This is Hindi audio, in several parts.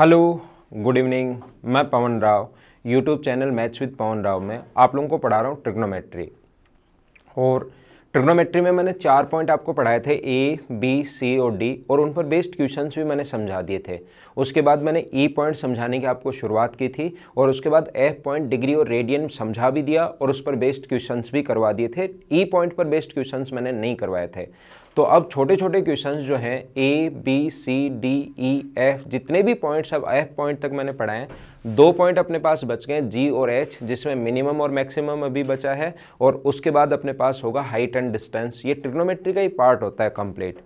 हेलो गुड इवनिंग मैं Pawan Rao YouTube channel maths with Pawan Rao में आप लोगों को पढ़ा रहा हूँ ट्रिग्नोमेट्री और ट्रिग्नोमेट्री में मैंने चार पॉइंट आपको पढ़ाए थे ए बी सी और डी और उन पर बेस्ड क्वेश्चंस भी मैंने समझा दिए थे उसके बाद मैंने ई e पॉइंट समझाने की आपको शुरुआत की थी और उसके बाद एफ पॉइंट डिग्री और रेडियन समझा भी दिया और उस पर बेस्ड क्वेश्चंस भी करवा दिए थे ई e पॉइंट पर बेस्ड क्वेश्चंस मैंने नहीं करवाए थे तो अब छोटे छोटे क्वेश्चन जो हैं A B C D E F जितने भी पॉइंट्स अब एफ पॉइंट तक मैंने पढ़ाए हैं दो पॉइंट अपने पास बच गए जी और एच जिसमें मिनिमम और मैक्सिमम अभी बचा है और उसके बाद अपने पास होगा हाइट एंड डिस्टेंस ये ट्रिग्नोमेट्री का ही पार्ट होता है कंप्लीट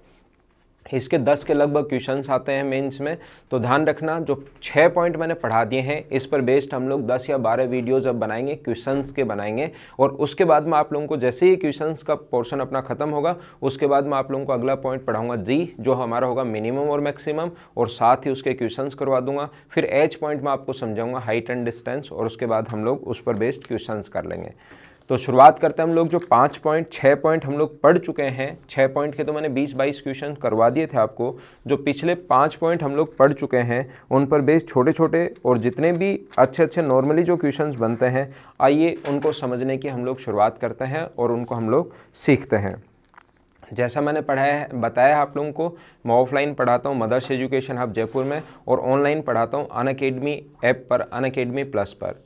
इसके 10 के लगभग क्वेश्चंस आते हैं मेंस में तो ध्यान रखना जो छः पॉइंट मैंने पढ़ा दिए हैं इस पर बेस्ड हम लोग 10 या 12 वीडियोस अब बनाएंगे क्वेश्चंस के बनाएंगे और उसके बाद में आप लोगों को जैसे ही क्वेश्चंस का पोर्शन अपना खत्म होगा उसके बाद मैं आप लोगों को अगला पॉइंट पढ़ाऊंगा जी जो हमारा होगा मिनिमम और मैक्सिमम और साथ ही उसके क्वेश्चन करवा दूंगा फिर एच पॉइंट में आपको समझाऊंगा हाइट एंड डिस्टेंस और उसके बाद हम लोग उस पर बेस्ड क्वेश्चन कर लेंगे तो शुरुआत करते हैं हम लोग जो पाँच पॉइंट छः पॉइंट हम लोग पढ़ चुके हैं छः पॉइंट के तो मैंने बीस बाईस क्वेश्चन करवा दिए थे आपको जो पिछले पाँच पॉइंट हम लोग पढ़ चुके हैं उन पर बेस छोटे छोटे और जितने भी अच्छे अच्छे नॉर्मली जो क्वेश्चन बनते हैं आइए उनको समझने की हम लोग शुरुआत करते हैं और उनको हम लोग सीखते हैं जैसा मैंने पढ़ाया है बताया है आप लोगों को मैं ऑफलाइन पढ़ाता हूँ मदर्स एजुकेशन हब हाँ जयपुर में और ऑनलाइन पढ़ाता हूँ अन अकेडमी ऐप पर अन अकेडमी प्लस पर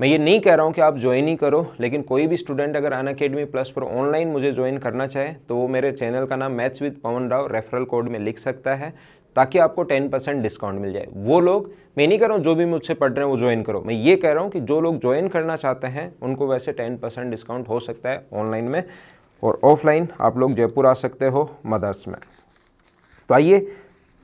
मैं ये नहीं कह रहा हूँ कि आप ज्वाइन ही करो लेकिन कोई भी स्टूडेंट अगर अन अकेडमी प्लस पर ऑनलाइन मुझे ज्वाइन करना चाहे तो वो मेरे चैनल का नाम maths with Pawan Rao referral code में लिख सकता है ताकि आपको टेन परसेंट डिस्काउंट मिल जाए वो लोग मैं नहीं कह रहा हूँ जो भी मुझसे पढ़ रहे हैं वो ज्वाइन करो मैं ये कह रहा हूँ कि जो लोग ज्वाइन करना चाहते हैं उनको वैसे टेन परसेंट डिस्काउंट हो सकता है ऑनलाइन में और ऑफलाइन आप लोग जयपुर आ सकते हो मदर्स में तो आइए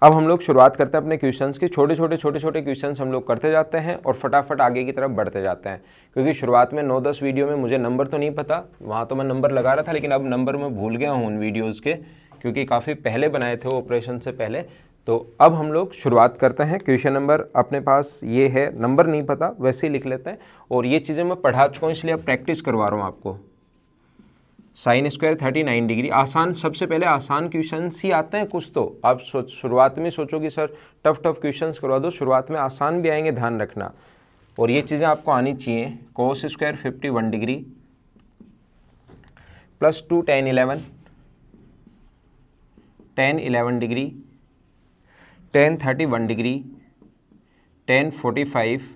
अब हम लोग शुरुआत करते हैं अपने क्वेश्चंस की छोटे छोटे छोटे छोटे क्वेश्चंस हम लोग करते जाते हैं और फटाफट आगे की तरफ बढ़ते जाते हैं क्योंकि शुरुआत में नौ दस वीडियो में मुझे नंबर तो नहीं पता वहाँ तो मैं नंबर लगा रहा था लेकिन अब नंबर मैं भूल गया हूँ उन वीडियोज़ के क्योंकि काफ़ी पहले बनाए थे वो ऑपरेशन से पहले तो अब हम लोग शुरुआत करते हैं क्वेश्चन नंबर अपने पास ये है नंबर नहीं पता वैसे ही लिख लेते हैं और ये चीज़ें मैं पढ़ा चुका हूँ इसलिए अब प्रैक्टिस करवा रहा हूँ आपको sine square thirty nine degree आसान सबसे पहले आसान क्वेश्चन ही आते हैं कुछ तो आप शुरुआत में सोचोगे सर टफ टफ क्वेश्चन करवा दो शुरुआत में आसान भी आएंगे ध्यान रखना और ये चीज़ें आपको आनी चाहिए cos square fifty one degree plus two tan eleven tan eleven degree tan thirty one degree tan forty five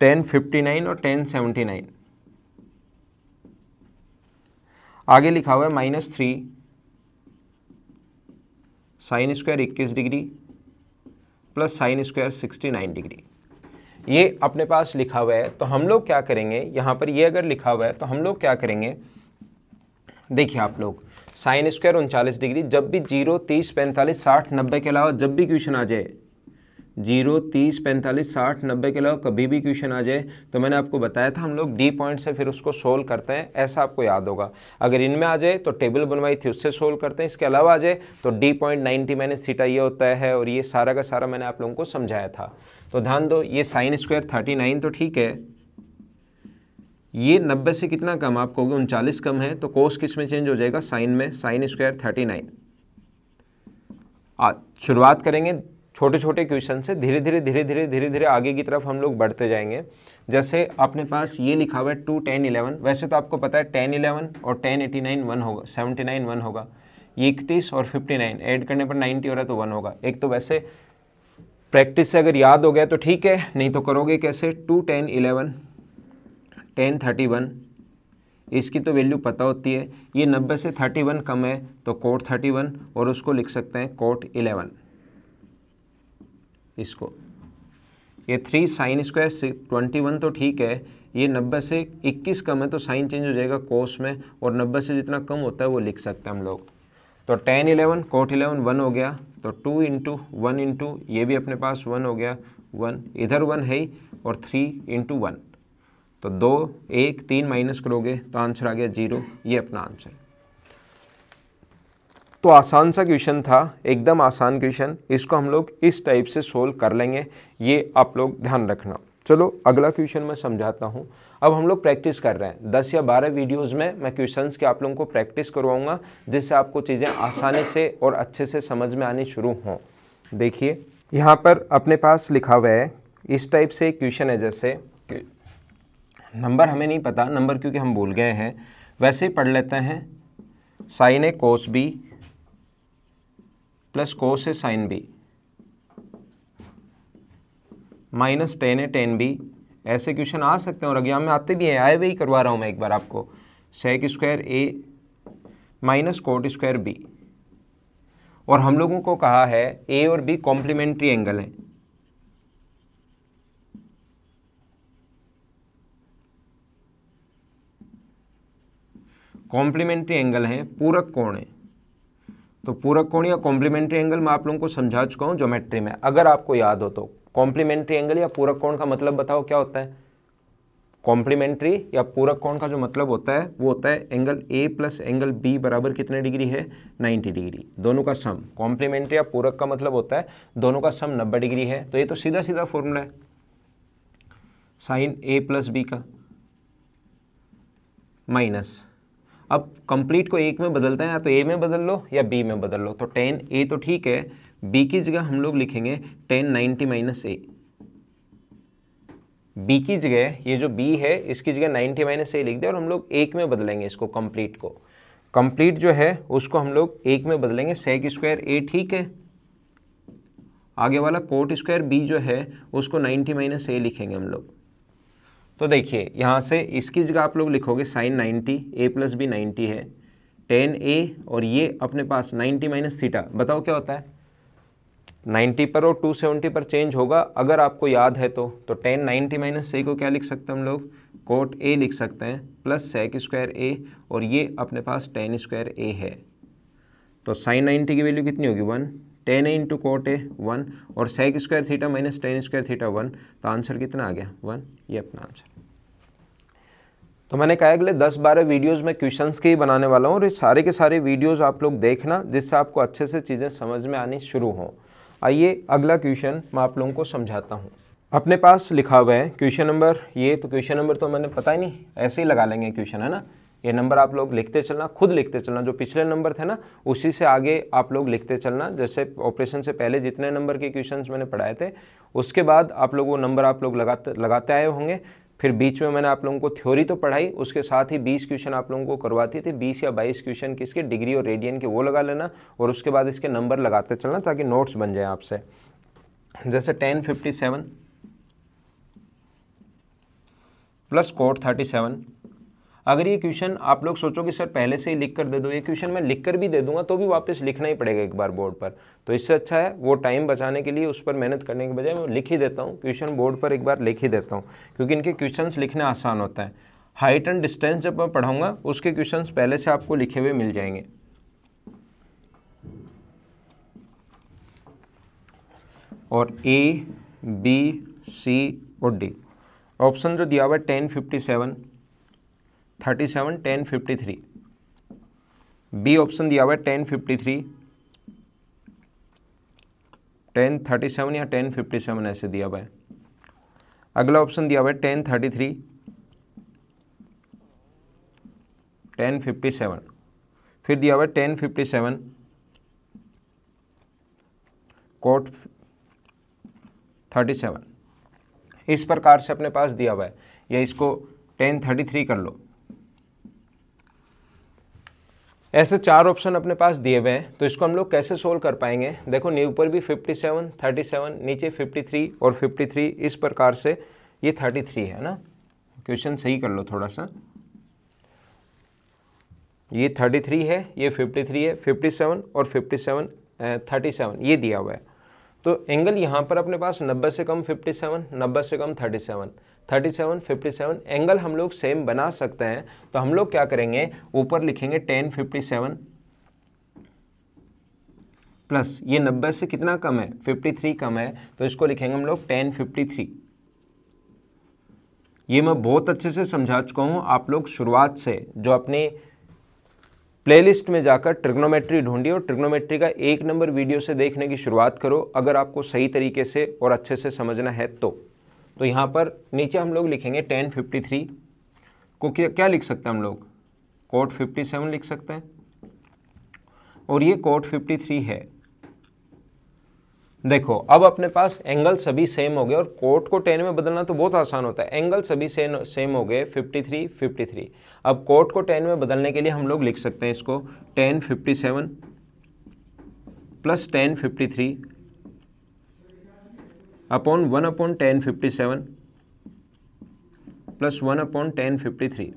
tan fifty nine और टेन सेवेंटी नाइन आगे लिखा हुआ है माइनस थ्री साइन स्क्वायर इक्कीस degree plus sine square sixty nine degree ये अपने पास लिखा हुआ है तो हम लोग क्या करेंगे यहाँ पर ये अगर लिखा हुआ है तो हम लोग क्या करेंगे देखिए आप लोग साइन स्क्वायर उनचालीस डिग्री जब भी जीरो तीस पैंतालीस साठ नब्बे के अलावा जब भी क्वेश्चन आ जाए जीरो तीस पैंतालीस साठ नब्बे के अलावा कभी भी क्वेश्चन आ जाए तो मैंने आपको बताया था हम लोग डी पॉइंट से फिर उसको सोल्व करते हैं ऐसा आपको याद होगा अगर इनमें आ जाए तो टेबल बनवाई थी उससे सोल्व करते हैं इसके अलावा आ जाए तो D point ninety minus theta ये होता है और ये सारा का सारा मैंने आप लोगों को समझाया था तो ध्यान दो ये साइन स्क्वायर थर्टी नाइन तो ठीक है ये नब्बे से कितना कम आप कहोगे उनचालीस कम है तो कोस किस में चेंज हो जाएगा साइन में साइन स्क्वायर थर्टी नाइन शुरुआत करेंगे छोटे छोटे क्वेश्चन से धीरे धीरे धीरे धीरे धीरे धीरे आगे की तरफ हम लोग बढ़ते जाएंगे जैसे अपने पास ये लिखा हुआ है टू टेन इलेवन वैसे तो आपको पता है टेन इलेवन और टेन एटी नाइन वन होगा सेवेंटी नाइन वन होगा ये इकतीस और फिफ्टी नाइन ऐड करने पर नाइन्टी हो रहा है तो वन होगा एक तो वैसे प्रैक्टिस से अगर याद हो गया तो ठीक है नहीं तो करोगे कैसे two tan eleven tan thirty one इसकी तो वैल्यू पता होती है ये नब्बे से थर्टी वन कम है तो कोट थर्टी वन और उसको लिख सकते हैं कोट इलेवन इसको ये three sine square twenty one तो ठीक है ये नब्बे से इक्कीस कम है तो साइन चेंज हो जाएगा कोस में और नब्बे से जितना कम होता है वो लिख सकते हैं हम लोग तो tan eleven cot eleven one हो गया तो टू इंटू वन इंटू ये भी अपने पास वन हो गया वन इधर वन है ही और थ्री इंटू वन तो दो एक तीन माइनस करोगे तो आंसर आ गया जीरो ये अपना आंसर तो आसान सा क्वेश्चन था एकदम आसान क्वेश्चन इसको हम लोग इस टाइप से सोल्व कर लेंगे ये आप लोग ध्यान रखना चलो अगला क्वेश्चन मैं समझाता हूँ अब हम लोग प्रैक्टिस कर रहे हैं दस या बारह वीडियोस में मैं क्वेश्चंस के आप लोगों को प्रैक्टिस करवाऊँगा जिससे आपको चीज़ें आसानी से और अच्छे से समझ में आनी शुरू हों देखिए यहाँ पर अपने पास लिखा हुआ है इस टाइप से क्वेश्चन है जैसे नंबर हमें नहीं पता नंबर क्योंकि हम भूल गए हैं वैसे ही पढ़ लेते हैं sine A cos B plus cos है साइन बी माइनस टेन है टेन बी ऐसे क्वेश्चन आ सकते हैं और अग्जाम में आते भी हैं आए वही करवा रहा हूं मैं एक बार आपको sec square A minus cot square B और हम लोगों को कहा है ए और बी कॉम्प्लीमेंट्री एंगल हैं कॉम्प्लीमेंट्री एंगल हैं पूरक कोण है तो पूरक कोण या कॉम्प्लीमेंट्री एंगल मैं आप लोगों को समझा चुका हूँ ज्योमेट्री में अगर आपको याद हो तो कॉम्प्लीमेंट्री एंगल या पूरक कोण का मतलब बताओ क्या होता है कॉम्प्लीमेंट्री या पूरक कोण का जो मतलब होता है वो होता है angle A plus angle B बराबर कितने डिग्री है 90 डिग्री दोनों का सम कॉम्प्लीमेंट्री या पूरक का मतलब होता है दोनों का सम 90 डिग्री है तो ये तो सीधा सीधा फॉर्मूला है साइन ए प्लस बी का माइनस अब कंप्लीट को एक में बदलते हैं या तो ए में बदल लो या बी में बदल लो तो टेन ए तो ठीक है बी की जगह हम लोग लिखेंगे tan ninety minus A B की जगह ये जो बी है इसकी जगह नाइन्टी माइनस ए लिख दे और हम लोग एक में बदलेंगे इसको कंप्लीट को कंप्लीट जो है उसको हम लोग एक में बदलेंगे सेक स्क्वायर ए ठीक है आगे वाला कोट स्क्वायर बी जो है उसको नाइन्टी माइनस ए लिखेंगे हम लोग तो देखिए यहाँ से इसकी जगह आप लोग लिखोगे sine 90 A plus B ninety है टेन ए और ये अपने पास 90 माइनस थीटा बताओ क्या होता है 90 पर और 270 पर चेंज होगा अगर आपको याद है तो तो टेन 90 माइनस ए को क्या लिख सकते हैं हम लोग कोट ए लिख सकते हैं प्लस सेक स्क्वायर ए और ये अपने पास टेन स्क्वायर ए है तो साइन 90 की वैल्यू कितनी होगी one tan A into cot A one और sec square theta minus tan square theta one तो आंसर कितना आ गया वन ये अपना आंसर तो मैंने कहा अगले 10-12 वीडियोस में क्वेश्चंस के ही बनाने वाला हूँ और ये सारे के सारे वीडियोस आप लोग देखना जिससे आपको अच्छे से चीज़ें समझ में आनी शुरू हों आइए अगला क्वेश्चन मैं आप लोगों को समझाता हूँ अपने पास लिखा हुआ है क्वेश्चन नंबर ये तो क्वेश्चन नंबर तो मैंने पता ही नहीं ऐसे ही लगा लेंगे क्वेश्चन है ना ये नंबर आप लोग लिखते चलना खुद लिखते चलना जो पिछले नंबर थे ना उसी से आगे आप लोग लिखते चलना जैसे ऑपरेशन से पहले जितने नंबर के क्वेश्चन मैंने पढ़ाए थे उसके बाद आप लोग वो नंबर आप लोग लगाते लगाते आए होंगे फिर बीच में मैंने आप लोगों को थ्योरी तो पढ़ाई उसके साथ ही 20 क्वेश्चन आप लोगों को करवाती थी 20 या 22 क्वेश्चन किसके डिग्री और रेडियन के वो लगा लेना और उसके बाद इसके नंबर लगाते चलना ताकि नोट्स बन जाए आपसे जैसे 1057 प्लस थर्टी 37 अगर ये क्वेश्चन आप लोग सोचो कि सर पहले से ही लिख कर दे दो ये क्वेश्चन मैं लिख कर भी दे दूंगा तो भी वापस लिखना ही पड़ेगा एक बार बोर्ड पर तो इससे अच्छा है वो टाइम बचाने के लिए उस पर मेहनत करने के बजाय मैं लिख ही देता हूँ क्वेश्चन बोर्ड पर एक बार लिख ही देता हूँ क्योंकि इनके क्वेश्चन लिखना आसान होता है हाइट एंड डिस्टेंस जब मैं पढ़ाऊँगा उसके क्वेश्चन पहले से आपको लिखे हुए मिल जाएंगे और ए बी सी और डी ऑप्शन जो दिया हुआ है tan fifty seven thirty seven tan fifty three B option दिया हुआ है tan fifty three tan thirty seven या टेन फिफ्टी सेवन ऐसे दिया हुआ है अगला ऑप्शन दिया हुआ है tan thirty three tan fifty seven फिर दिया हुआ है tan fifty seven cot thirty seven इस प्रकार से अपने पास दिया हुआ है या इसको टेन थर्टी थ्री कर लो ऐसे चार ऑप्शन अपने पास दिए हुए हैं तो इसको हम लोग कैसे सोल्व कर पाएंगे देखो नी ऊपर भी 57, 37, नीचे 53 और 53 इस प्रकार से ये 33 है ना क्वेश्चन सही कर लो थोड़ा सा ये 33 है ये 53 है 57 और 57 37 ये दिया हुआ है तो एंगल यहाँ पर अपने पास 90 से कम 57, 90 से कम 37, 37, 57 एंगल हम लोग सेम बना सकते हैं तो हम लोग क्या करेंगे ऊपर लिखेंगे 10, 57 प्लस ये 90 से कितना कम है 53 कम है तो इसको लिखेंगे हम लोग 10, 53 ये मैं बहुत अच्छे से समझा चुका हूँ आप लोग शुरुआत से जो अपने प्लेलिस्ट में जाकर ट्रिग्नोमेट्री ढूंढिए और ट्रिग्नोमेट्री का एक नंबर वीडियो से देखने की शुरुआत करो अगर आपको सही तरीके से और अच्छे से समझना है तो तो यहाँ पर नीचे हम लोग लिखेंगे 1053 को क्या क्या लिख सकते हैं हम लोग फिफ्टी 57 लिख सकते हैं और ये फिफ्टी 53 है देखो अब अपने पास एंगल सभी सेम हो गए और कोट को टेन में बदलना तो बहुत आसान होता है एंगल सभी सेम सेम हो गए 53 53 अब कोट को टेन में बदलने के लिए हम लोग लिख सकते हैं इसको tan fifty seven plus tan fifty three upon one upon tan fifty seven plus one upon tan fifty three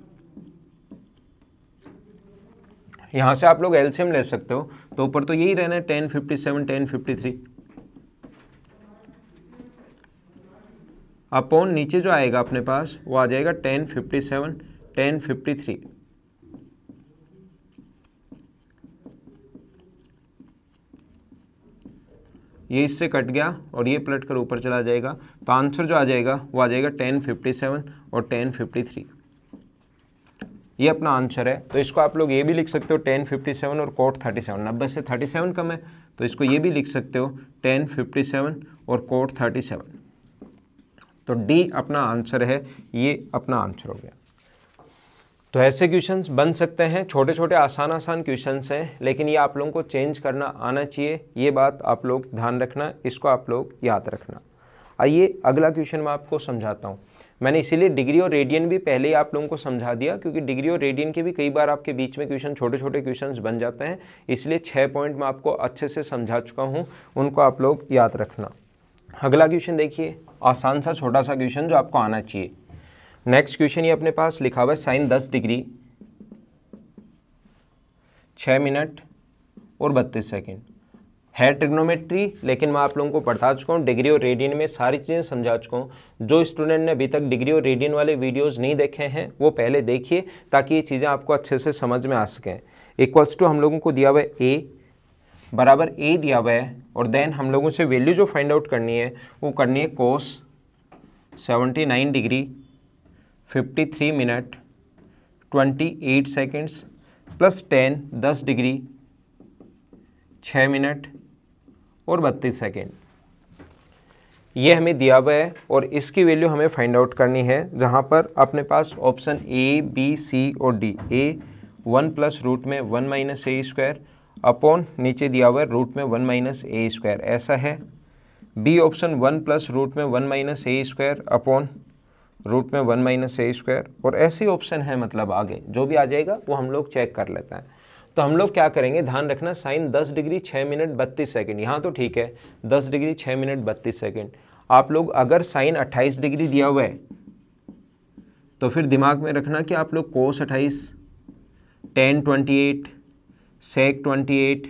यहाँ से आप लोग एल्शियम ले सकते हो तो ऊपर तो यही रहना है tan fifty seven tan fifty three upon नीचे जो आएगा अपने पास वो आ जाएगा tan fifty seven tan fifty three ये इससे कट गया और ये पलट कर ऊपर चला जाएगा तो आंसर जो आ जाएगा वो आ जाएगा टेन फिफ्टी सेवन और टेन फिफ्टी थ्री ये अपना आंसर है तो इसको आप लोग ये भी लिख सकते हो टेन फिफ्टी सेवन और कोट थर्टी सेवन नब्बे से थर्टी सेवन कम है तो इसको ये भी लिख सकते हो टेन फिफ्टी सेवन और कोट थर्टी सेवन तो डी अपना आंसर है ये अपना आंसर हो गया तो ऐसे क्वेश्चंस बन सकते हैं छोटे छोटे आसान आसान क्वेश्चंस हैं लेकिन ये आप लोगों को चेंज करना आना चाहिए ये बात आप लोग ध्यान रखना इसको आप लोग याद रखना आइए अगला क्वेश्चन मैं आपको समझाता हूँ मैंने इसीलिए डिग्री और रेडियन भी पहले ही आप लोगों को समझा दिया क्योंकि डिग्री और रेडियन के भी कई बार आपके बीच में क्वेश्चन छोटे छोटे क्वेश्चन बन जाते हैं इसलिए छः पॉइंट मैं आपको अच्छे से समझा चुका हूँ उनको आप लोग याद रखना अगला क्वेश्चन देखिए आसान सा छोटा सा क्वेश्चन जो आपको आना चाहिए नेक्स्ट क्वेश्चन ये अपने पास लिखा हुआ है साइन दस डिग्री छ मिनट और बत्तीस सेकेंड है ट्रिग्नोमेट्री लेकिन मैं आप लोगों को पढ़ा चुका हूँ डिग्री और रेडियन में सारी चीज़ें समझा चुका हूँ जो स्टूडेंट ने अभी तक डिग्री और रेडियन वाले वीडियोस नहीं देखे हैं वो पहले देखिए ताकि ये चीज़ें आपको अच्छे से समझ में आ सकें इक्वल्स टू हम लोगों को दिया हुआ है ए बराबर ए दिया हुआ है और देन हम लोगों से वैल्यू जो फाइंड आउट करनी है वो करनी है cos 79 degree 53 minute 28 seconds plus 10 10 degree 6 minute और 32 सेकंड ये हमें दिया हुआ है और इसकी वैल्यू हमें फाइंड आउट करनी है जहाँ पर अपने पास ऑप्शन ए बी सी और D A one plus root में one minus A square upon नीचे दिया हुआ है रूट में वन माइनस ए स्क्वायर ऐसा है B option one plus root में one minus A square upon root में वन माइनस ए स्क्वायर और ऐसे ऑप्शन है मतलब आगे जो भी आ जाएगा वो हम लोग चेक कर लेते हैं तो हम लोग क्या करेंगे ध्यान रखना साइन 10 डिग्री 6 मिनट 32 सेकंड यहाँ तो ठीक है 10 डिग्री 6 मिनट 32 सेकंड आप लोग अगर साइन 28 डिग्री दिया हुआ है तो फिर दिमाग में रखना कि आप लोग cos 28 tan twenty eight sec 28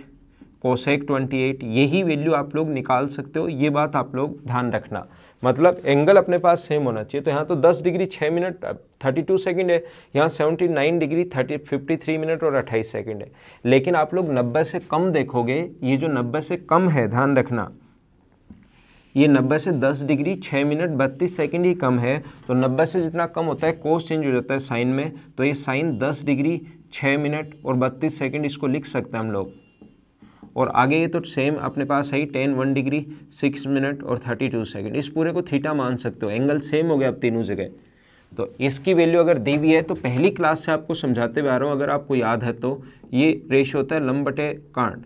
cosec 28 यही वैल्यू आप लोग निकाल सकते हो ये बात आप लोग ध्यान रखना मतलब एंगल अपने पास सेम होना चाहिए तो यहाँ तो 10 डिग्री 6 मिनट 32 सेकंड है यहाँ 79 डिग्री 30 53 मिनट और 28 सेकंड है लेकिन आप लोग 90 से कम देखोगे ये जो 90 से कम है ध्यान रखना ये 90 से 10 डिग्री 6 मिनट 32 सेकंड ही कम है तो 90 से जितना कम होता है कोस चेंज हो जाता है साइन में तो ये साइन 10 डिग्री छः मिनट और बत्तीस सेकेंड इसको लिख सकते हैं हम लोग और आगे ये तो सेम अपने पास है ही tan one degree six minute और थर्टी टू सेकेंड इस पूरे को थीटा मान सकते हो एंगल सेम हो गया अब तीनों जगह तो इसकी वैल्यू अगर दी हुई है तो पहली क्लास से आपको समझाते हुए आ रहा हूँ अगर आपको याद है तो ये रेशियो होता है लम्बटे बटे कांड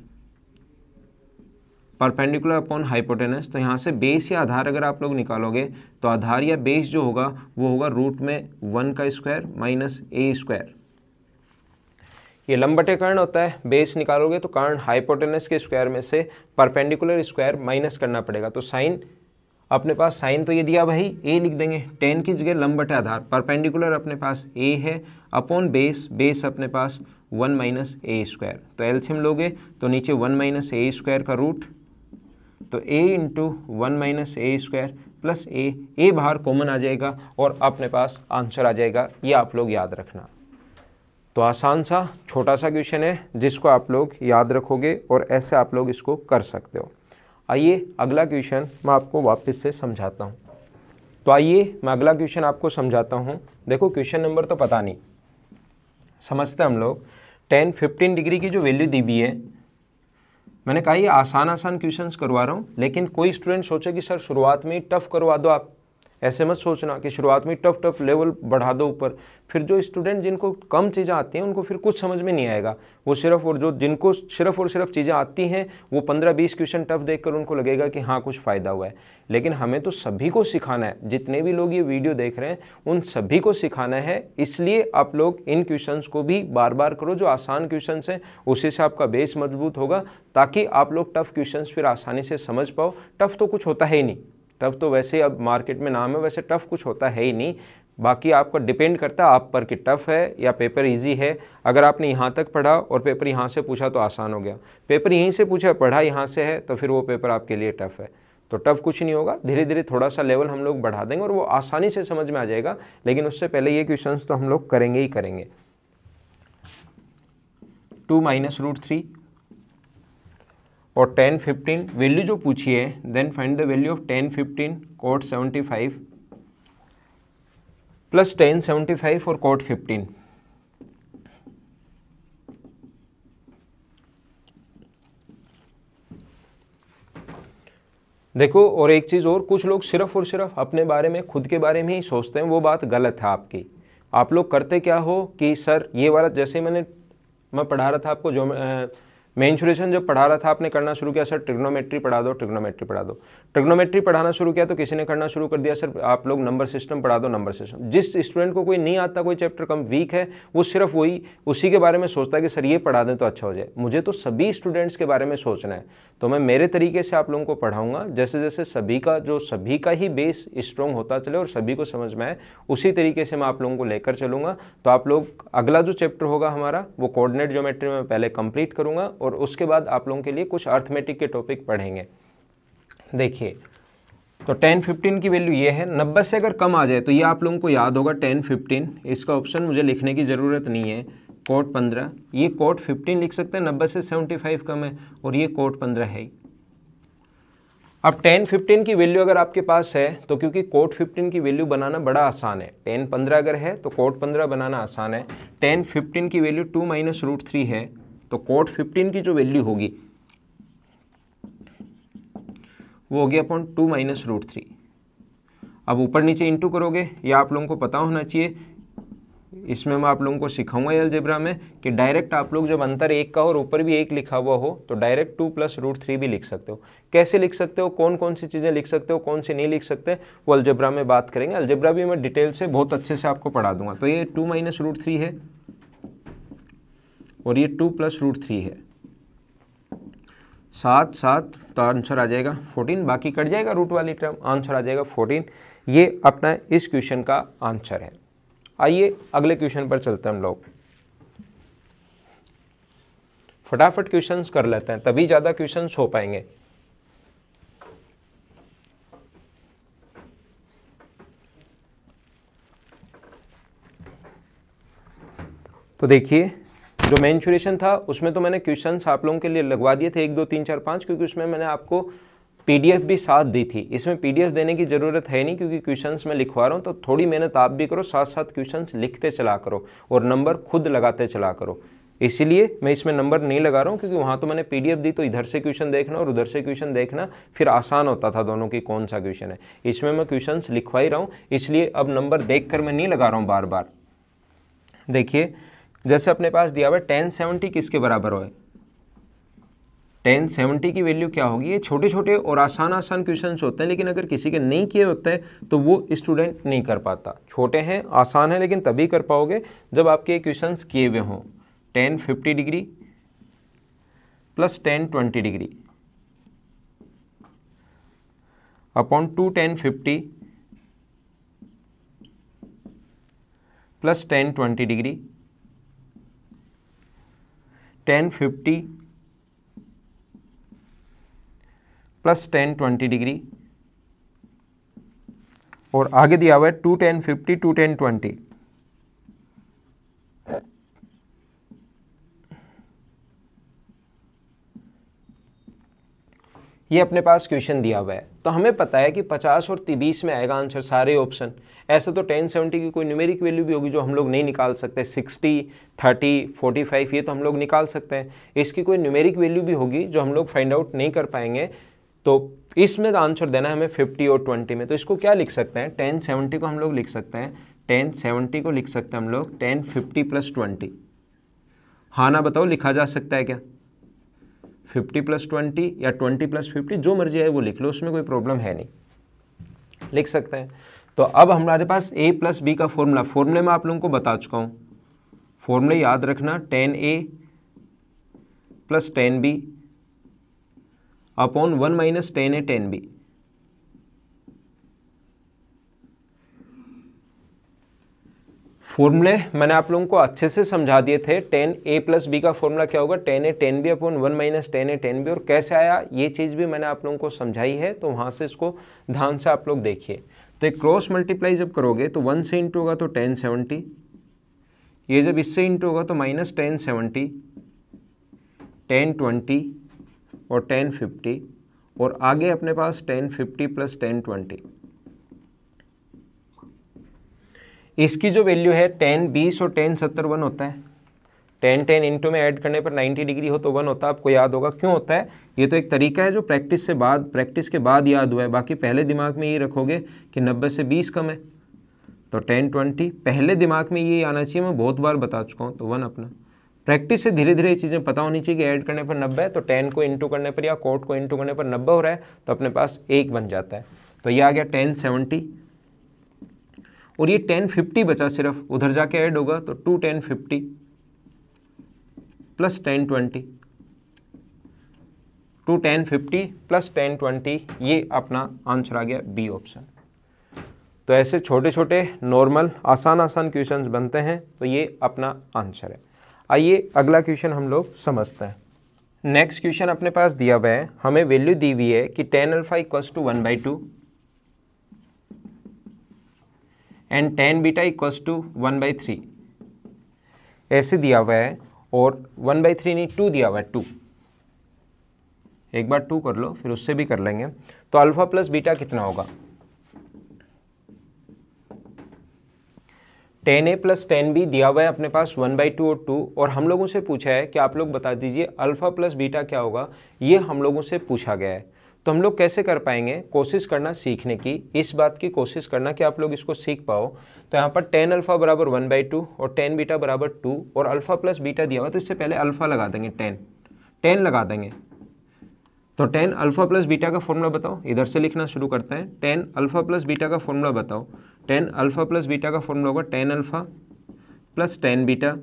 परपेंडिकुलर अपॉन हाइपोटेनस तो यहाँ से बेस या आधार अगर आप लोग निकालोगे तो आधार या बेस जो होगा वो होगा रूट में वन का स्क्वायर माइनस ए स्क्वायर ये लंबटे कर्ण होता है बेस निकालोगे तो कर्ण हाइपोटेनस के स्क्वायर में से परपेंडिकुलर स्क्वायर माइनस करना पड़ेगा तो साइन अपने पास साइन तो ये दिया भाई ए लिख देंगे टेन की जगह लंबटे आधार परपेंडिकुलर अपने पास ए है अपॉन बेस बेस अपने पास वन माइनस ए स्क्वायर तो एल्शियम लोगे तो नीचे वन माइनस ए स्क्वायर का रूट तो A into one minus A square plus A A बाहर कॉमन आ जाएगा और अपने पास आंसर आ जाएगा ये आप लोग याद रखना तो आसान सा छोटा सा क्वेश्चन है जिसको आप लोग याद रखोगे और ऐसे आप लोग इसको कर सकते हो आइए अगला क्वेश्चन मैं आपको वापस से समझाता हूँ तो आइए मैं अगला क्वेश्चन आपको समझाता हूँ देखो क्वेश्चन नंबर तो पता नहीं समझते हम लोग टेन फिफ्टीन डिग्री की जो वैल्यू दी हुई है मैंने कहा ये आसान आसान क्वेश्चंस करवा रहा हूँ लेकिन कोई स्टूडेंट सोचे कि सर शुरुआत में ही टफ करवा दो आप ऐसे मत सोचना कि शुरुआत में टफ टफ लेवल बढ़ा दो ऊपर फिर जो स्टूडेंट जिनको कम चीज़ें आती हैं उनको फिर कुछ समझ में नहीं आएगा वो सिर्फ और जो जिनको सिर्फ और सिर्फ चीज़ें आती हैं वो पंद्रह बीस क्वेश्चन टफ देख कर उनको लगेगा कि हाँ कुछ फ़ायदा हुआ है लेकिन हमें तो सभी को सिखाना है जितने भी लोग ये वीडियो देख रहे हैं उन सभी को सिखाना है इसलिए आप लोग इन क्वेश्चंस को भी बार बार करो जो आसान क्वेश्चंस हैं उसी से आपका बेस मजबूत होगा ताकि आप लोग टफ क्वेश्चंस फिर आसानी से समझ पाओ टफ तो कुछ होता है ही नहीं टफ तो वैसे अब मार्केट में नाम है वैसे टफ़ कुछ होता है ही नहीं बाकी आपका डिपेंड करता है आप पर कि टफ़ है या पेपर इजी है अगर आपने यहाँ तक पढ़ा और पेपर यहाँ से पूछा तो आसान हो गया पेपर यहीं से पूछा पढ़ा यहाँ से है तो फिर वो पेपर आपके लिए टफ़ है तो टफ कुछ नहीं होगा धीरे धीरे थोड़ा सा लेवल हम लोग बढ़ा देंगे और वो आसानी से समझ में आ जाएगा लेकिन उससे पहले ये क्वेश्चन तो हम लोग करेंगे ही करेंगे टू माइनस रूट थ्री और टेन फिफ्टीन वैल्यू जो पूछी है then find the value of tan fifteen cot seventy five plus tan seventy five और कोट फिफ्टीन देखो और एक चीज़ और कुछ लोग सिर्फ और सिर्फ अपने बारे में खुद के बारे में ही सोचते हैं वो बात गलत है आपकी आप लोग करते क्या हो कि सर ये वाला जैसे मैंने मैं पढ़ा रहा था आपको जो मेन्शुरेशन जब पढ़ा रहा था आपने करना शुरू किया सर ट्रिग्नोमेट्री पढ़ा दो ट्रिग्नोमेट्री पढ़ा दो ट्रिग्नोमेट्री पढ़ाना शुरू किया तो किसी ने करना शुरू कर दिया सर आप लोग नंबर सिस्टम पढ़ा दो नंबर सिस्टम जिस स्टूडेंट को कोई नहीं आता कोई चैप्टर कम वीक है वो सिर्फ वही उसी के बारे में सोचता है कि सर ये पढ़ा दें तो अच्छा हो जाए मुझे तो सभी स्टूडेंट्स के बारे में सोचना है तो मैं मेरे तरीके से आप लोगों को पढ़ाऊंगा जैसे जैसे सभी का जो सभी का ही बेस स्ट्रॉन्ग होता चले और सभी को समझ में आए उसी तरीके से मैं आप लोगों को लेकर चलूँगा तो आप लोग अगला जो चैप्टर होगा हमारा वो कोऑर्डिनेट ज्योमेट्री में पहले कंप्लीट करूँगा और उसके बाद आप लोगों के लिए कुछ अर्थमेटिक के टॉपिक पढ़ेंगे देखिए तो टेन फिफ्टीन की वैल्यू ये है नब्बे से अगर कम आ जाए तो ये आप लोगों को याद होगा टेन फिफ्टीन इसका ऑप्शन मुझे लिखने की ज़रूरत नहीं है कोट पंद्रह ये कोट फिफ्टीन लिख सकते हैं नब्बे से सेवेंटी फाइव कम है और ये कोट पंद्रह है अब टेन फिफ्टीन की वैल्यू अगर आपके पास है तो क्योंकि कोट फिफ्टीन की वैल्यू बनाना बड़ा आसान है टेन पंद्रह अगर है तो कोट पंद्रह बनाना आसान है टेन फिफ्टीन की value two minus root three है तो कोट फिफ्टीन की जो वैल्यू होगी वो हो गया upon two minus root three अब ऊपर नीचे इंटू करोगे या आप लोगों को पता होना चाहिए इसमें मैं आप लोगों को सिखाऊंगा एलजेब्रा में कि डायरेक्ट आप लोग जब अंतर एक का और ऊपर भी एक लिखा हुआ हो तो direct two plus root three भी लिख सकते हो कैसे लिख सकते हो कौन कौन सी चीज़ें लिख सकते हो कौन सी नहीं लिख सकते वो अलजेब्रा में बात करेंगे अलजेब्रा भी मैं डिटेल से बहुत अच्छे से आपको पढ़ा दूंगा तो ये टू माइनस रूट थ्री है और ये टू प्लस रूट थ्री है सात सात तो आंसर आ जाएगा 14 बाकी कट जाएगा रूट वाली टर्म आंसर आ जाएगा 14 ये अपना इस क्वेश्चन का आंसर है आइए अगले क्वेश्चन पर चलते हैं हम लोग फटाफट क्वेश्चंस कर लेते हैं तभी ज़्यादा क्वेश्चंस हो पाएंगे तो देखिए जो मैंचुरेशन था उसमें तो मैंने क्वेश्चन आप लोगों के लिए लगवा दिए थे एक दो तीन चार पाँच क्योंकि उसमें मैंने आपको पीडीएफ भी साथ दी थी इसमें पीडीएफ देने की ज़रूरत है नहीं क्योंकि क्वेश्चंस मैं लिखवा रहा हूँ तो थोड़ी मेहनत आप भी करो साथ साथ क्वेश्चंस लिखते चला करो और नंबर खुद लगाते चला करो इसीलिए मैं इसमें नंबर नहीं लगा रहा हूँ क्योंकि वहाँ तो मैंने पीडीएफ दी तो इधर से क्वेश्चन देखना और उधर से क्वेश्चन देखना फिर आसान होता था दोनों की कौन सा क्वेश्चन है इसमें मैं क्वेश्चन लिखवा ही रहा हूँ इसलिए अब नंबर देख कर मैं नहीं लगा रहा हूँ बार बार देखिए जैसे अपने पास दिया हुआ टेन सेवेंटी किसके बराबर हो टेन सेवेंटी की वैल्यू क्या होगी ये छोटे छोटे और आसान आसान क्वेश्चन होते हैं लेकिन अगर किसी के नहीं किए होते हैं तो वो स्टूडेंट नहीं कर पाता छोटे हैं आसान है लेकिन तभी कर पाओगे जब आपके क्वेश्चन किए हुए हों tan fifty degree plus tan twenty degree upon two tan fifty plus tan twenty degree tan fifty plus tan twenty degree और आगे दिया हुआ है two tan fifty two tan twenty ये अपने पास क्वेश्चन दिया हुआ है तो हमें पता है कि 50 और 30 में आएगा आंसर सारे ऑप्शन ऐसे तो 1070 की कोई न्यूमेरिक वैल्यू भी होगी जो हम लोग नहीं निकाल सकते 60, 30, 45 ये तो हम लोग निकाल सकते हैं इसकी कोई न्यूमेरिक वैल्यू भी होगी जो हम लोग फाइंड आउट नहीं कर पाएंगे तो इसमें आंसर देना है हमें फिफ्टी और ट्वेंटी में तो इसको क्या लिख सकते हैं टेन को हम लोग लिख सकते हैं टेन सेवेंटी को लिख सकते हैं हम लोग टेन फिफ्टी प्लस ट्वेंटी हाँ ना बताओ लिखा जा सकता है क्या फिफ्टी प्लस ट्वेंटी या ट्वेंटी प्लस फिफ्टी जो मर्जी है वो लिख लो उसमें कोई प्रॉब्लम है नहीं लिख सकते हैं तो अब हमारे पास ए प्लस बी का फॉर्मूला फॉर्मूले में आप लोगों को बता चुका हूँ फॉर्मूले याद रखना tan A plus tan B upon one minus tan A tan B फॉर्मूले मैंने आप लोगों को अच्छे से समझा दिए थे टेन ए प्लस बी का फॉर्मूला क्या होगा tan A tan B upon one minus tan A tan B और कैसे आया ये चीज़ भी मैंने आप लोगों को समझाई है तो वहाँ से इसको ध्यान से आप लोग देखिए तो एक क्रॉस मल्टीप्लाई जब करोगे तो वन से इंटू होगा तो टेन सेवेंटी ये जब इससे इंटू होगा तो minus tan seventy tan twenty और टेन फिफ्टी और आगे अपने पास tan fifty plus tan twenty इसकी जो वैल्यू है टेन बीस और टेन सत्तर वन होता है टेन टेन इंटू में ऐड करने पर नाइन्टी डिग्री हो तो वन होता है आपको याद होगा क्यों होता है ये तो एक तरीका है जो प्रैक्टिस से बाद प्रैक्टिस के बाद याद हुआ है बाकी पहले दिमाग में ये रखोगे कि नब्बे से बीस कम है तो टेन ट्वेंटी पहले दिमाग में ये आना चाहिए मैं बहुत बार बता चुका हूँ तो वन अपना प्रैक्टिस से धीरे धीरे चीज़ें पता होनी चाहिए कि ऐड करने पर नब्बे तो टेन को इंटू करने पर या कोट को इंटू करने पर नब्बे हो रहा है तो अपने पास एक बन जाता है तो ये आ गया टेन सेवेंटी और ये टेन फिफ्टी बचा सिर्फ उधर जाके ऐड होगा तो two tan fifty plus tan twenty two tan fifty plus tan twenty ये अपना आंसर आ गया बी ऑप्शन तो ऐसे छोटे छोटे नॉर्मल आसान आसान क्वेश्चंस बनते हैं तो ये अपना आंसर है आइए अगला क्वेश्चन हम लोग समझते हैं नेक्स्ट क्वेश्चन अपने पास दिया हुआ है हमें वैल्यू दी हुई है कि tan alpha equals to one by two and tan beta equals to one by three ऐसे दिया हुआ है और वन बाई थ्री नहीं टू दिया हुआ है टू एक बार टू कर लो फिर उससे भी कर लेंगे तो अल्फ़ा प्लस बीटा कितना होगा tan A plus tan B दिया हुआ है अपने पास वन बाई टू और टू और हम लोगों से पूछा है कि आप लोग बता दीजिए अल्फ़ा प्लस बीटा क्या होगा ये हम लोगों से पूछा गया है तो हम लोग कैसे कर पाएंगे कोशिश करना सीखने की इस बात की कोशिश करना कि आप लोग इसको सीख पाओ तो यहाँ पर टेन अल्फ़ा बराबर वन बाई टू और टेन बीटा बराबर टू और अल्फ़ा प्लस बीटा दिया हुआ तो इससे पहले अल्फ़ा लगा देंगे टेन टेन लगा देंगे तो टेन अल्फ़ा प्लस बीटा का फॉर्मूला बताओ इधर से लिखना शुरू करते हैं टेन अल्फ़ा प्लस बीटा का फॉर्मूला बताओ टेन अल्फ़ा प्लस बीटा का फॉर्मूला होगा tan alpha plus tan beta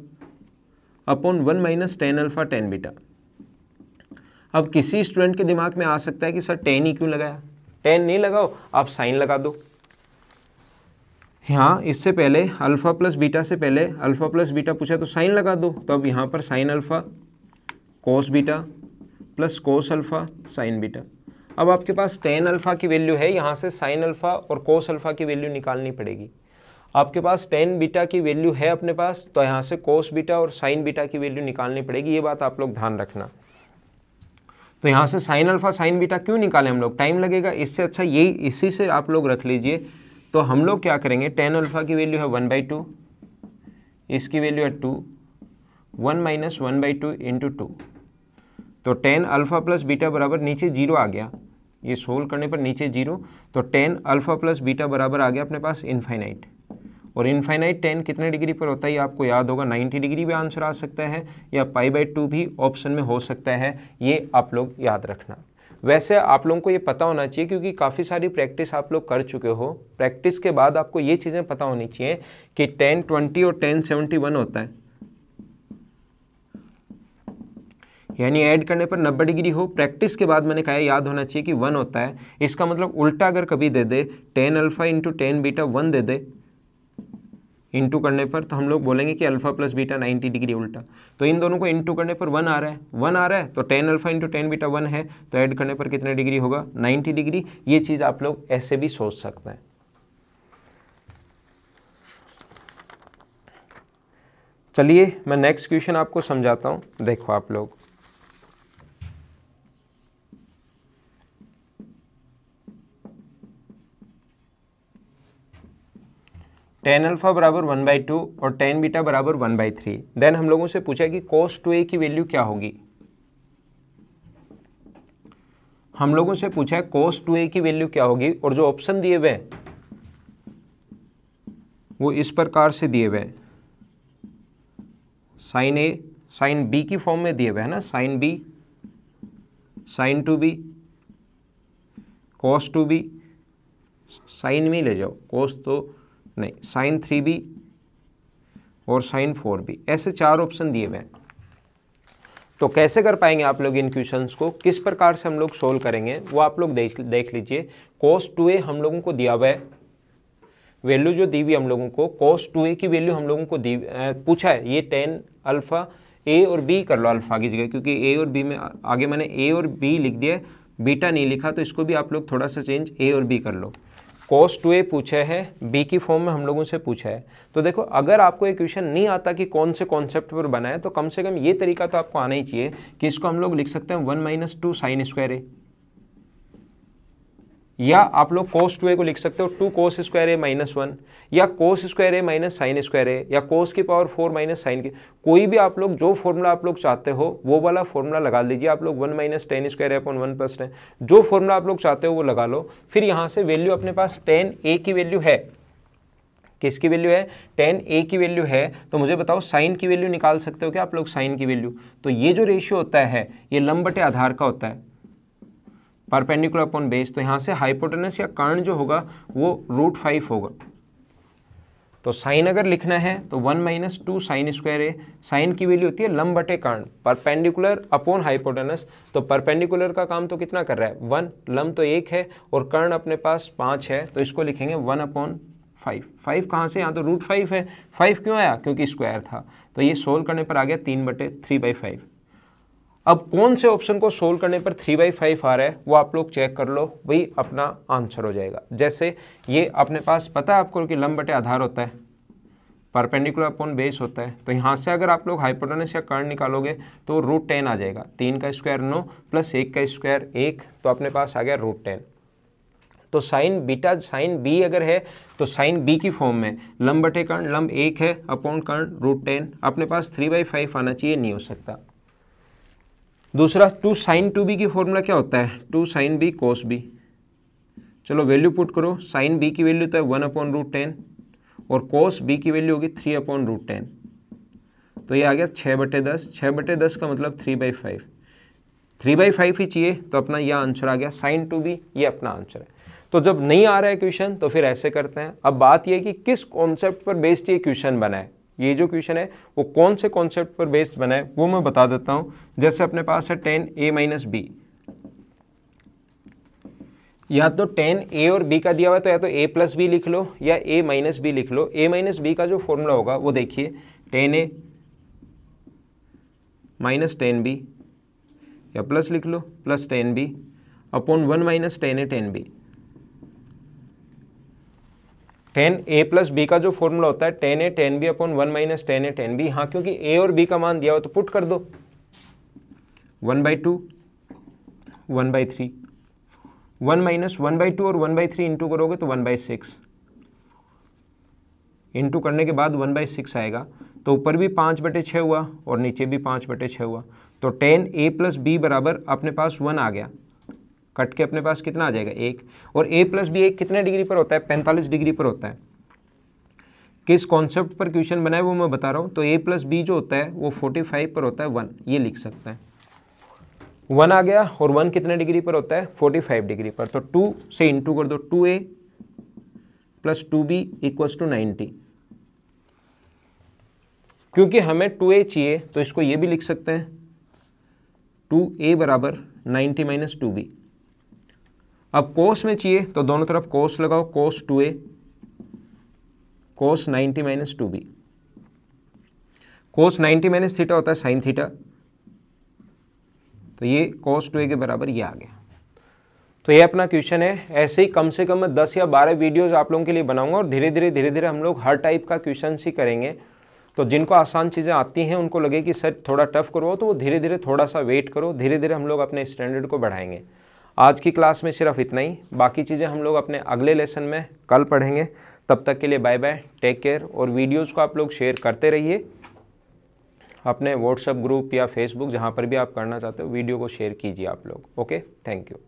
upon one minus tan alpha tan beta अब किसी स्टूडेंट के दिमाग में आ सकता है कि सर टेन ही क्यों लगाया टेन नहीं लगाओ आप साइन लगा दो यहाँ इससे पहले अल्फ़ा प्लस बीटा से पहले अल्फ़ा प्लस बीटा पूछा तो साइन लगा दो तो अब यहाँ पर sine alpha cos beta plus cos alpha sine beta अब आपके पास टेन अल्फ़ा की वैल्यू है यहाँ से साइन अल्फ़ा और कोस अल्फ़ा की वैल्यू निकालनी पड़ेगी आपके पास टेन बीटा की वैल्यू है अपने पास तो यहाँ से कोस बीटा और साइन बीटा की वैल्यू निकालनी पड़ेगी ये बात आप लोग ध्यान रखना तो यहाँ से साइन अल्फा साइन बीटा क्यों निकालें हम लोग टाइम लगेगा इससे अच्छा यही इसी से आप लोग रख लीजिए तो हम लोग क्या करेंगे टेन अल्फा की वैल्यू है वन बाई टू इसकी वैल्यू है two one minus one by two into two तो टेन अल्फा प्लस बीटा बराबर नीचे जीरो आ गया ये सोल्व करने पर नीचे जीरो तो टेन अल्फा प्लस बीटा बराबर आ गया अपने पास इन्फाइनाइट और इनफाइनाइट टेन कितने डिग्री पर होता है आपको याद होगा 90 डिग्री भी आंसर आ सकता है या पाई बाई टू भी ऑप्शन में हो सकता है ये आप लोग याद रखना वैसे आप लोगों को ये पता होना चाहिए क्योंकि काफ़ी सारी प्रैक्टिस आप लोग कर चुके हो प्रैक्टिस के बाद आपको ये चीज़ें पता होनी चाहिए कि टेन ट्वेंटी और टेन सेवेंटी वन होता है यानी ऐड करने पर 90 डिग्री हो प्रैक्टिस के बाद मैंने कहा याद होना चाहिए कि वन होता है इसका मतलब उल्टा अगर कभी दे दे tan alpha into tan beta one दे दे इंटू करने पर तो हम लोग बोलेंगे कि अल्फा प्लस बीटा 90 डिग्री उल्टा तो इन दोनों को इंटू करने पर वन आ रहा है वन आ रहा है तो tan alpha into tan beta one है तो ऐड करने पर कितने डिग्री होगा 90 डिग्री ये चीज़ आप लोग ऐसे भी सोच सकते हैं चलिए मैं नेक्स्ट क्वेश्चन आपको समझाता हूँ देखो आप लोग टेन अल्फा बराबर वन बाई टू और टेन बीटा बराबर वन बाई थ्री देन हम लोगों से पूछा कि कोस टू ए की वैल्यू क्या होगी हम लोगों से पूछा है कोस टू ए की वैल्यू क्या होगी और जो ऑप्शन दिए हुए वो इस प्रकार से दिए हुए साइन ए साइन बी की फॉर्म में दिए हुए है ना sine B sine two B cos two B sine में ले जाओ कोस तो नहीं साइन थ्री बी और साइन फोर बी ऐसे चार ऑप्शन दिए हुए तो कैसे कर पाएंगे आप लोग इन क्वेश्चंस को किस प्रकार से हम लोग सोल्व करेंगे वो आप लोग देख देख लीजिए कोस टू ए हम लोगों को दिया हुआ है वैल्यू जो दी हुई हम लोगों को कोस टू ए की वैल्यू हम लोगों को दी पूछा है ये टेन अल्फ़ा ए और बी कर लो अल्फ़ा की जगह क्योंकि ए और बी में आगे मैंने ए और बी लिख दिया बीटा नहीं लिखा तो इसको भी आप लोग थोड़ा सा चेंज ए और बी कर लो कॉस टू ए पूछा है बी की फॉर्म में हम लोगों से पूछा है तो देखो अगर आपको एक क्वेश्चन नहीं आता कि कौन से कॉन्सेप्ट पर बनाए तो कम से कम ये तरीका तो आपको आना ही चाहिए कि इसको हम लोग लिख सकते हैं one minus two sine square A या आप लोग कोस टू ए को लिख सकते हो two cos square A minus one या cos square A minus sine square A या कोस की पावर फोर माइनस साइन की कोई भी आप लोग जो फॉर्मूला आप लोग चाहते हो वो वाला फॉर्मूला लगा लीजिए आप लोग one minus tan square A upon one plus tan जो फॉर्मूला आप लोग चाहते हो वो लगा लो फिर यहाँ से वैल्यू अपने पास टेन ए की वैल्यू है किसकी वैल्यू है टेन ए की वैल्यू है तो मुझे बताओ साइन की वैल्यू निकाल सकते हो क्या आप लोग साइन की वैल्यू तो ये जो रेशियो होता है ये लंब बटे आधार का होता है परपेंडिकुलर अपॉन बेस तो यहाँ से हाइपोटेनस या कर्ण जो होगा वो रूट फाइव होगा तो साइन अगर लिखना है तो one minus two sine square A sine की वैल्यू होती है लम बटे कर्ण परपेंडिकुलर अपॉन हाइपोटेनस तो परपेंडिकुलर का काम तो कितना कर रहा है वन लम तो एक है और कर्ण अपने पास पाँच है तो इसको लिखेंगे वन अपॉन फाइव फाइव कहाँ से यहाँ तो रूट फाइव है फाइव क्यों आया क्योंकि स्क्वायर था तो ये सोल्व करने पर आ गया तीन बटे थ्री बाई फाइव अब कौन से ऑप्शन को सोल्व करने पर थ्री बाई फाइव आ रहा है वो आप लोग चेक कर लो वही अपना आंसर हो जाएगा जैसे ये अपने पास पता है आपको कि लंब बटे आधार होता है परपेंडिकुलर अपॉन बेस होता है तो यहाँ से अगर आप लोग हाइपोटेनस या कर्ण निकालोगे तो रूट टेन आ जाएगा तीन का स्क्वायर नो प्लस एक का स्क्वायर एक तो अपने पास आ गया रूट टेन तो साइन बीटा साइन बी अगर है तो साइन बी की फॉर्म में लंब बटे कर्ण लंब एक है अपॉन कर्ण रूट टेन अपने पास थ्री बाई फाइव आना चाहिए नहीं हो सकता दूसरा टू साइन टू बी की फॉर्मूला क्या होता है two sine B cos B चलो वैल्यू पुट करो साइन बी की वैल्यू तो है वन अपॉन रूट टेन और कोस बी की वैल्यू होगी थ्री अपॉन रूट टेन तो ये आ गया छः बटे दस छः बटे दस का मतलब three by five three by five ही चाहिए तो अपना यह आंसर आ गया साइन टू बी ये अपना आंसर है तो जब नहीं आ रहा है क्वेश्चन तो फिर ऐसे करते हैं अब बात यह कि किस कॉन्सेप्ट पर बेस्ड ये क्वेश्चन बनाए ये जो क्वेश्चन है वो कौन से कॉन्सेप्ट पर बेस्ड बना है वो मैं बता देता हूं जैसे अपने पास है टेन ए माइनस बी या तो टेन ए और बी का दिया हुआ है तो या तो ए प्लस बी लिख लो या ए माइनस बी लिख लो ए माइनस बी का जो फॉर्मूला होगा वो देखिए tan A minus tan B या प्लस लिख लो plus tan B upon one minus tan A tan B tan A plus B का जो फॉर्मूला होता है tan A tan B upon one minus tan A tan B हाँ क्योंकि ए और बी का मान दिया हो तो पुट कर दो one by two one by three one minus one by two और वन बाई थ्री इंटू करोगे तो वन बाई सिक्स इंटू करने के बाद वन बाई सिक्स आएगा तो ऊपर भी पाँच बटे छः हुआ और नीचे भी पाँच बटे छः हुआ तो टेन ए प्लस बी बराबर अपने पास वन आ गया कट के अपने पास कितना आ जाएगा एक और ए प्लस बी एक कितने डिग्री पर होता है पैंतालीस डिग्री पर होता है किस कॉन्सेप्ट पर क्वेश्चन बनाए वो मैं बता रहा हूँ तो ए प्लस बी जो होता है वो फोर्टी फाइव पर होता है वन ये लिख सकते हैं वन आ गया और वन कितने डिग्री पर होता है फोर्टी फाइव डिग्री पर तो टू से इंटू कर दो two A plus two B equals to ninety क्योंकि हमें टू ए चाहिए तो इसको ये भी लिख सकते हैं टू ए बराबर नाइन्टी माइनस टू बी अब कोस में चाहिए तो दोनों तरफ कोस लगाओ cos two A cos ninety minus two B cos ninety minus theta होता है साइन थीटा तो ये कोस टू ए के बराबर ये आ गया तो ये अपना क्वेश्चन है ऐसे ही कम से कम मैं दस या बारह वीडियोस आप लोगों के लिए बनाऊंगा और धीरे धीरे धीरे धीरे हम लोग हर टाइप का क्वेश्चन ही करेंगे तो जिनको आसान चीज़ें आती हैं उनको लगे कि सर थोड़ा टफ करो तो वो धीरे धीरे थोड़ा सा वेट करो धीरे धीरे हम लोग अपने स्टैंडर्ड को बढ़ाएंगे आज की क्लास में सिर्फ इतना ही बाकी चीज़ें हम लोग अपने अगले लेसन में कल पढ़ेंगे तब तक के लिए बाय बाय टेक केयर और वीडियोज़ को आप लोग शेयर करते रहिए अपने व्हाट्सएप ग्रुप या फेसबुक जहाँ पर भी आप करना चाहते हो वीडियो को शेयर कीजिए आप लोग ओके थैंक यू